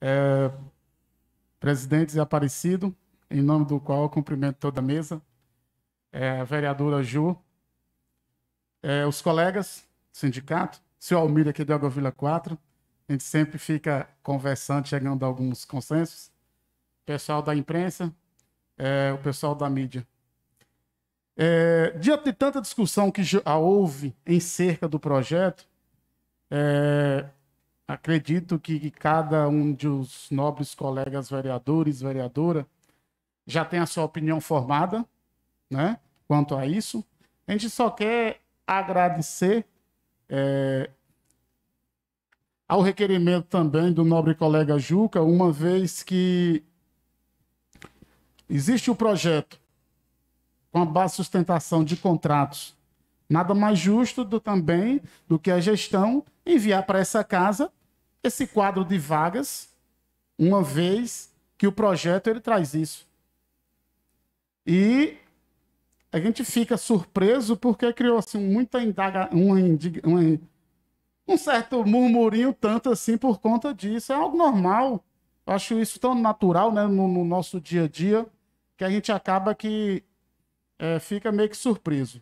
é, presidente Aparecido, em nome do qual cumprimento toda a mesa, é, a vereadora Ju, é, os colegas do sindicato, seu Almir aqui de Agovila 4, a gente sempre fica conversando, chegando a alguns consensos, pessoal da imprensa, é, o pessoal da mídia. É, diante de tanta discussão que já houve em cerca do projeto, é, Acredito que cada um dos nobres colegas vereadores, vereadora, já tem a sua opinião formada, né? Quanto a isso. A gente só quer agradecer é, ao requerimento também do nobre colega Juca, uma vez que existe o projeto com a base sustentação de contratos Nada mais justo do também do que a gestão enviar para essa casa esse quadro de vagas, uma vez que o projeto ele traz isso. E a gente fica surpreso porque criou assim muita indaga, uma, uma, um certo murmurinho tanto assim por conta disso. É algo normal. Eu acho isso tão natural né, no, no nosso dia a dia que a gente acaba que é, fica meio que surpreso.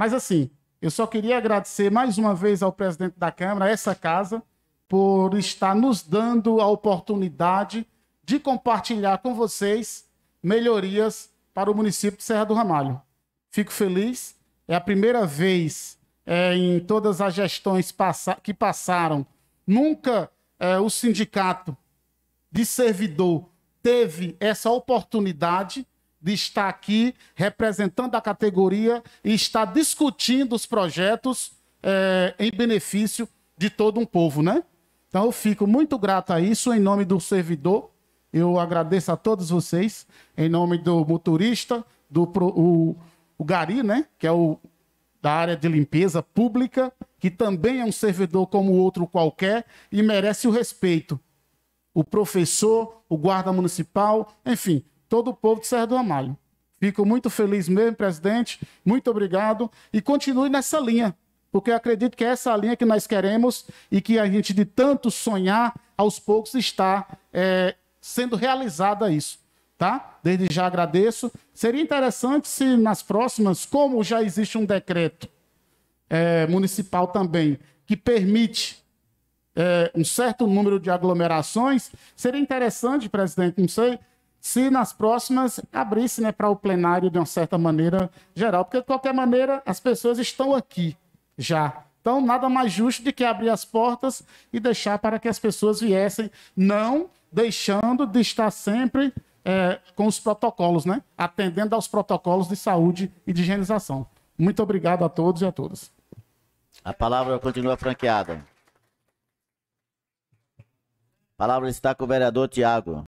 Mas assim, eu só queria agradecer mais uma vez ao presidente da Câmara, a essa casa, por estar nos dando a oportunidade de compartilhar com vocês melhorias para o município de Serra do Ramalho. Fico feliz, é a primeira vez é, em todas as gestões passa que passaram. Nunca é, o sindicato de servidor teve essa oportunidade de estar aqui representando a categoria e estar discutindo os projetos é, em benefício de todo um povo, né? Então eu fico muito grato a isso em nome do servidor. Eu agradeço a todos vocês, em nome do motorista, do pro, o, o Gari, né? Que é o da área de limpeza pública, que também é um servidor como outro qualquer e merece o respeito. O professor, o guarda municipal, enfim, todo o povo de Serra do Amalho. Fico muito feliz mesmo, presidente. Muito obrigado. E continue nessa linha, porque eu acredito que é essa linha que nós queremos e que a gente, de tanto sonhar, aos poucos está é, sendo realizada isso. Tá? Desde já agradeço. Seria interessante se nas próximas, como já existe um decreto é, municipal também que permite é, um certo número de aglomerações, seria interessante, presidente, não sei, se nas próximas abrisse né, para o plenário de uma certa maneira geral, porque de qualquer maneira as pessoas estão aqui já. Então, nada mais justo do que abrir as portas e deixar para que as pessoas viessem, não deixando de estar sempre é, com os protocolos, né? atendendo aos protocolos de saúde e de higienização. Muito obrigado a todos e a todas. A palavra continua franqueada. A palavra está com o vereador Tiago.